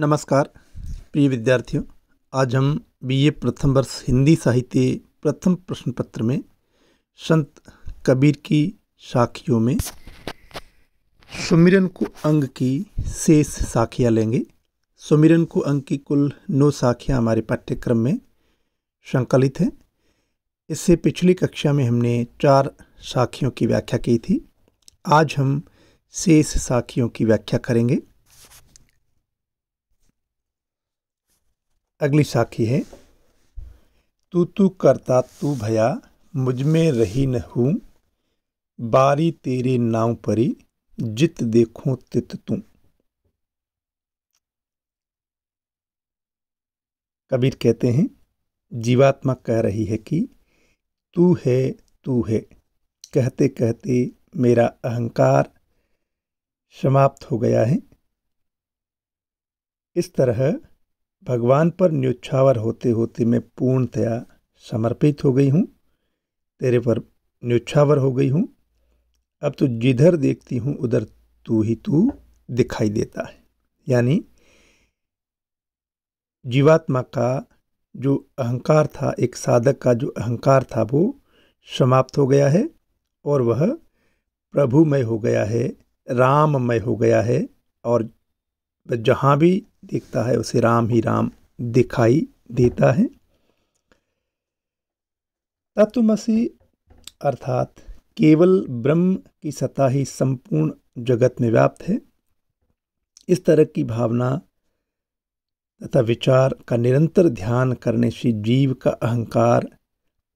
नमस्कार प्रिय विद्यार्थियों आज हम बीए प्रथम वर्ष हिंदी साहित्य प्रथम प्रश्न पत्र में संत कबीर की साखियों में सुमिरन को अंग की शेष साखियाँ लेंगे सुमिरन को अंग की कुल नौ साखियाँ हमारे पाठ्यक्रम में संकलित हैं इससे पिछली कक्षा में हमने चार साखियों की व्याख्या की थी आज हम शेष साखियों की व्याख्या करेंगे अगली साखी है तू तू करता तू भया मुझ में रही न हूँ बारी तेरे नाव परी जित देखो तित तू कबीर कहते हैं जीवात्मा कह रही है कि तू है तू है कहते कहते मेरा अहंकार समाप्त हो गया है इस तरह भगवान पर न्योछावर होते होते मैं पूर्णतया समर्पित हो गई हूँ तेरे पर न्योछावर हो गई हूँ अब तो जिधर देखती हूँ उधर तू ही तू दिखाई देता है यानी जीवात्मा का जो अहंकार था एक साधक का जो अहंकार था वो समाप्त हो गया है और वह प्रभुमय हो गया है राममय हो गया है और पर जहाँ भी देखता है उसे राम ही राम दिखाई देता है तत्वमसी अर्थात केवल ब्रह्म की सत्ता ही संपूर्ण जगत में व्याप्त है इस तरह की भावना तथा विचार का निरंतर ध्यान करने से जीव का अहंकार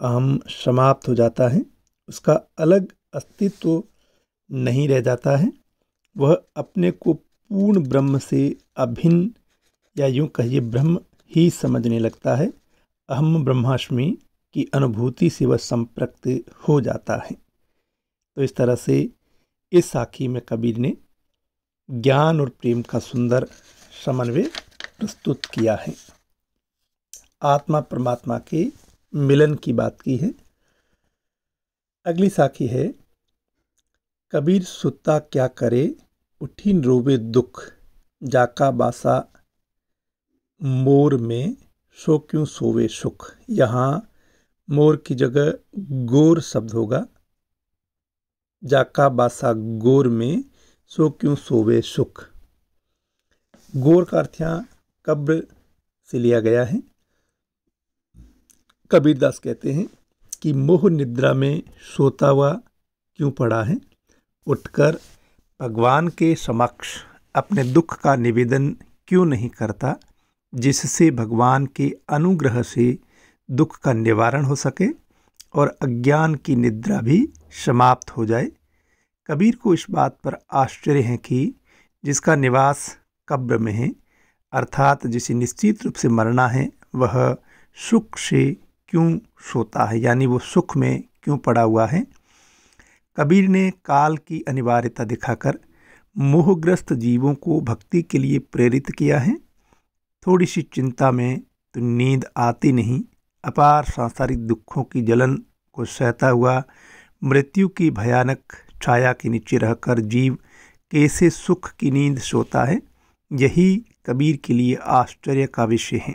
अहम समाप्त हो जाता है उसका अलग अस्तित्व नहीं रह जाता है वह अपने को पूर्ण ब्रह्म से अभिन्न या यूँ कहिए ब्रह्म ही समझने लगता है अहम ब्रह्माष्टमी की अनुभूति से वह संप्रक्त हो जाता है तो इस तरह से इस साखी में कबीर ने ज्ञान और प्रेम का सुंदर समन्वय प्रस्तुत किया है आत्मा परमात्मा के मिलन की बात की है अगली साखी है कबीर सुत्ता क्या करे उठिन रोवे दुख जाका बासा मोर में सो क्यों सोवे सुख यहाँ मोर की जगह गोर शब्द होगा जाका बासा गोर में सो क्यों सोवे सुख गोर का अर्थ यहाँ कब्र से लिया गया है कबीरदास कहते हैं कि मोह निद्रा में सोता हुआ क्यों पड़ा है उठकर भगवान के समक्ष अपने दुख का निवेदन क्यों नहीं करता जिससे भगवान के अनुग्रह से दुख का निवारण हो सके और अज्ञान की निद्रा भी समाप्त हो जाए कबीर को इस बात पर आश्चर्य है कि जिसका निवास कब्र में है अर्थात जिसे निश्चित रूप से मरना है वह सुख से क्यों सोता है यानी वो सुख में क्यों पड़ा हुआ है कबीर ने काल की अनिवार्यता दिखाकर मोहग्रस्त जीवों को भक्ति के लिए प्रेरित किया है थोड़ी सी चिंता में तो नींद आती नहीं अपार सांसारिक दुखों की जलन को सहता हुआ मृत्यु की भयानक छाया के नीचे रहकर जीव कैसे सुख की नींद सोता है यही कबीर के लिए आश्चर्य का विषय है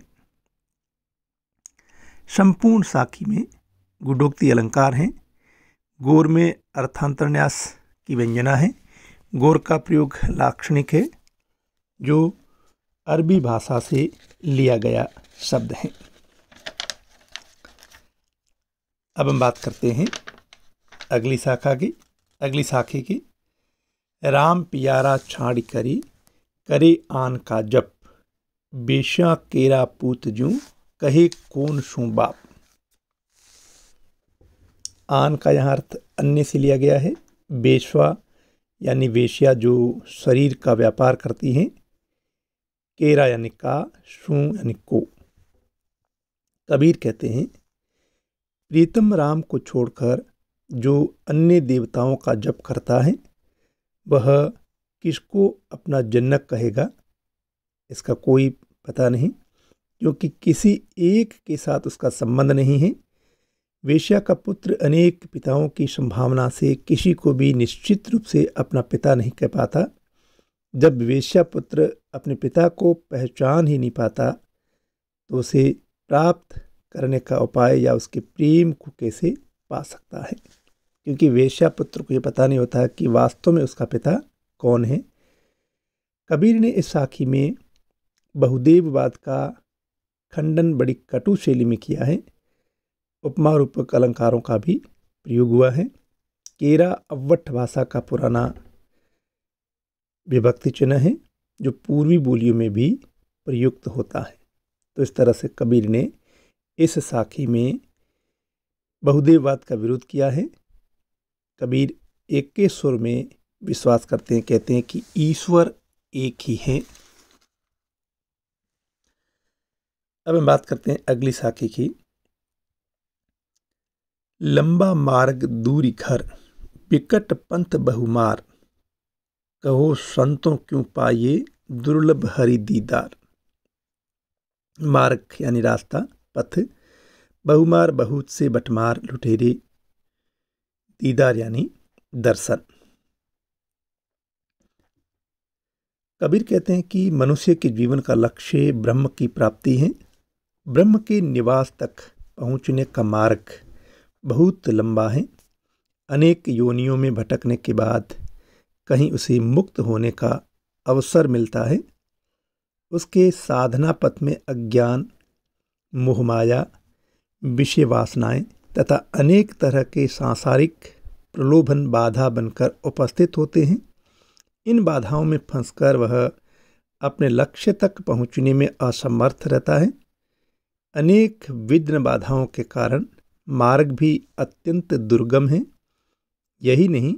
संपूर्ण साखी में गुडोक्ति अलंकार हैं गोर में अर्थांतरन्यास की व्यंजना है गोर का प्रयोग लाक्षणिक है जो अरबी भाषा से लिया गया शब्द है अब हम बात करते हैं अगली शाखा की अगली शाखे की राम पियारा छाड़ करी करे आन का जप बेशा केरा पूत जू कहे कौन सू बाप आन का यहाँ अर्थ अन्य से लिया गया है बेशवा यानी वेश्या जो शरीर का व्यापार करती हैं केरा यानी का शू यानी को कबीर कहते हैं प्रीतम राम को छोड़कर जो अन्य देवताओं का जप करता है वह किसको अपना जनक कहेगा इसका कोई पता नहीं क्योंकि किसी एक के साथ उसका संबंध नहीं है वेश्या का पुत्र अनेक पिताओं की संभावना से किसी को भी निश्चित रूप से अपना पिता नहीं कह पाता जब वेश्या पुत्र अपने पिता को पहचान ही नहीं पाता तो उसे प्राप्त करने का उपाय या उसके प्रेम को कैसे पा सकता है क्योंकि वेश्या पुत्र को ये पता नहीं होता कि वास्तव में उसका पिता कौन है कबीर ने इस साखी में बहुदेववाद का खंडन बड़ी कटु शैली में किया है उपमा रूपक अलंकारों का भी प्रयोग हुआ है केरा अवठ भाषा का पुराना विभक्ति चिन्ह है जो पूर्वी बोलियों में भी प्रयुक्त होता है तो इस तरह से कबीर ने इस साखी में बहुदेववाद का विरोध किया है कबीर एक के स्वर में विश्वास करते हैं कहते हैं कि ईश्वर एक ही है अब हम बात करते हैं अगली साखी की लंबा मार्ग दूरी खर विकट पंथ बहुमार कहो संतों क्यों पाए दुर्लभ हरि दीदार मार्ग यानी रास्ता पथ बहुमार बहुत से बटमार लुटेरे दीदार यानी दर्शन कबीर कहते हैं कि मनुष्य के जीवन का लक्ष्य ब्रह्म की प्राप्ति है ब्रह्म के निवास तक पहुंचने का मार्ग बहुत लंबा है अनेक योनियों में भटकने के बाद कहीं उसे मुक्त होने का अवसर मिलता है उसके साधना पथ में अज्ञान मोहमाया विषय वासनाएं तथा अनेक तरह के सांसारिक प्रलोभन बाधा बनकर उपस्थित होते हैं इन बाधाओं में फंसकर वह अपने लक्ष्य तक पहुंचने में असमर्थ रहता है अनेक विघ्न बाधाओं के कारण मार्ग भी अत्यंत दुर्गम है यही नहीं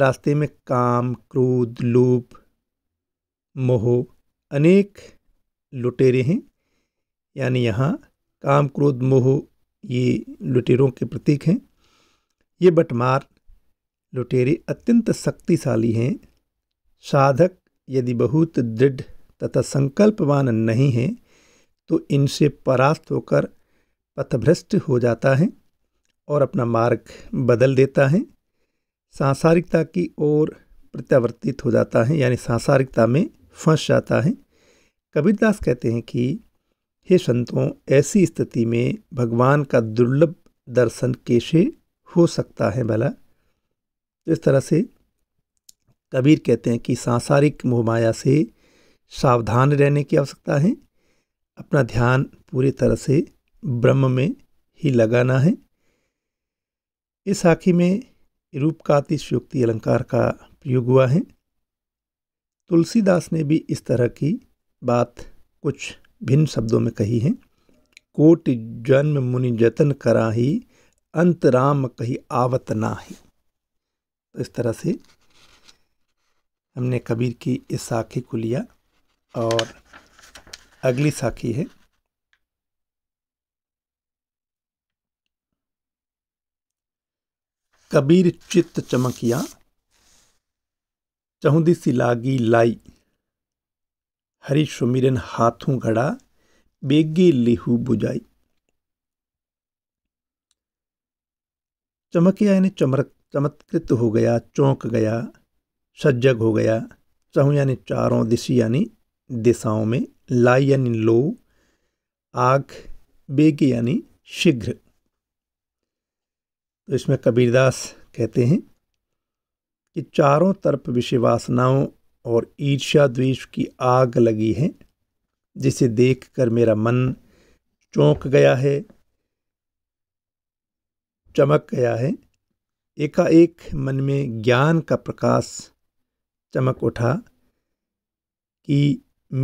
रास्ते में काम क्रोध लोप मोह अनेक लुटेरे हैं यानी यहाँ काम क्रोध मोह ये लुटेरों के प्रतीक हैं ये बटमार लुटेरे अत्यंत शक्तिशाली हैं साधक यदि बहुत दृढ़ तथा संकल्पवान नहीं हैं तो इनसे परास्त होकर पथभ्रष्ट हो जाता है और अपना मार्ग बदल देता है सांसारिकता की ओर प्रत्यावर्तित हो जाता है यानी सांसारिकता में फंस जाता है कबीरदास कहते हैं कि हे संतों ऐसी स्थिति में भगवान का दुर्लभ दर्शन कैसे हो सकता है भला तो इस तरह से कबीर कहते हैं कि सांसारिक मोहमाया से सावधान रहने की आवश्यकता है अपना ध्यान पूरी तरह से ब्रह्म में ही लगाना है इस साखी में रूप का अतिशयोक्ति अलंकार का प्रयोग हुआ है तुलसीदास ने भी इस तरह की बात कुछ भिन्न शब्दों में कही है कोट जन्म मुनि जतन ही अंत राम कही आवत ना ही तो इस तरह से हमने कबीर की इस साखी को लिया और अगली साखी है कबीर चित्त चमकिया चहुदी सी लागी लाई हरी सुमिरन हाथों घड़ा बेगी लेहू बुझाई चमकिया यानी चमर चमत्कृत हो गया चौंक गया सज्जग हो गया चहु यानी चारों दिशी यानी दिशाओं में लाई यानी लो आग बेगे यानी शीघ्र तो इसमें कबीरदास कहते हैं कि चारों तरफ विषय वासनाओं और ईर्ष्या द्वेष की आग लगी है जिसे देखकर मेरा मन चौंक गया है चमक गया है एकाएक मन में ज्ञान का प्रकाश चमक उठा कि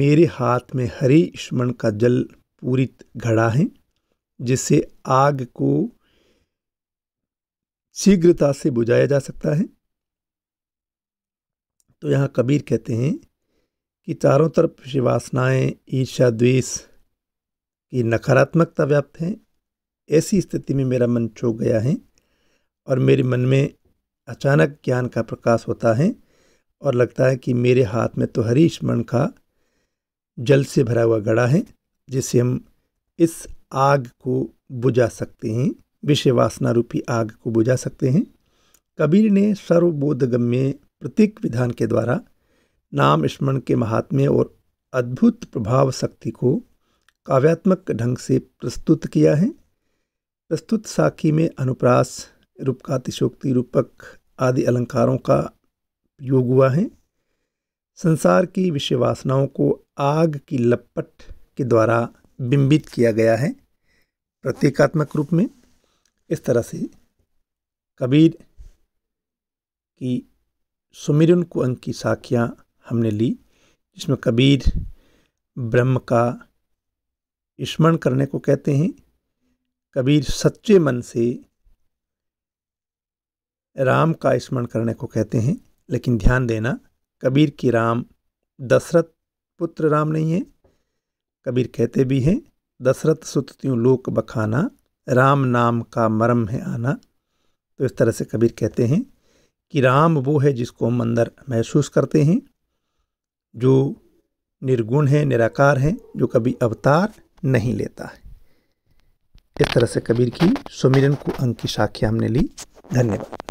मेरे हाथ में हरि स्मरण का जल पूरी घड़ा है जिससे आग को शीघ्रता से बुझाया जा सकता है तो यहाँ कबीर कहते हैं कि चारों तरफ शिवासनाएँ ईर्षा द्वेष की नकारात्मकता व्याप्त है ऐसी स्थिति में मेरा मन चौक गया है और मेरे मन में अचानक ज्ञान का प्रकाश होता है और लगता है कि मेरे हाथ में तो हरी स्मरण का जल से भरा हुआ गड़ा है जिससे हम इस आग को बुझा सकते हैं विषय वासना रूपी आग को बुझा सकते हैं कबीर ने सर्वबोधगम्य प्रतीक विधान के द्वारा नाम स्मरण के महात्म्य और अद्भुत प्रभाव शक्ति को काव्यात्मक ढंग से प्रस्तुत किया है प्रस्तुत साखी में अनुप्रास रूपकातिशोक्ति रूपक आदि अलंकारों का योग हुआ है संसार की विषय वासनाओं को आग की लपट के द्वारा बिंबित किया गया है प्रतीकात्मक रूप में इस तरह से कबीर की सुमिरन को अंक की साखियाँ हमने ली जिसमें कबीर ब्रह्म का स्मरण करने को कहते हैं कबीर सच्चे मन से राम का स्मरण करने को कहते हैं लेकिन ध्यान देना कबीर की राम दशरथ पुत्र राम नहीं है कबीर कहते भी हैं दशरथ सुत लोक बखाना राम नाम का मरम है आना तो इस तरह से कबीर कहते हैं कि राम वो है जिसको हम अंदर महसूस करते हैं जो निर्गुण है निराकार है जो कभी अवतार नहीं लेता है इस तरह से कबीर की सुमिरन को अंक की साखी हमने ली धन्यवाद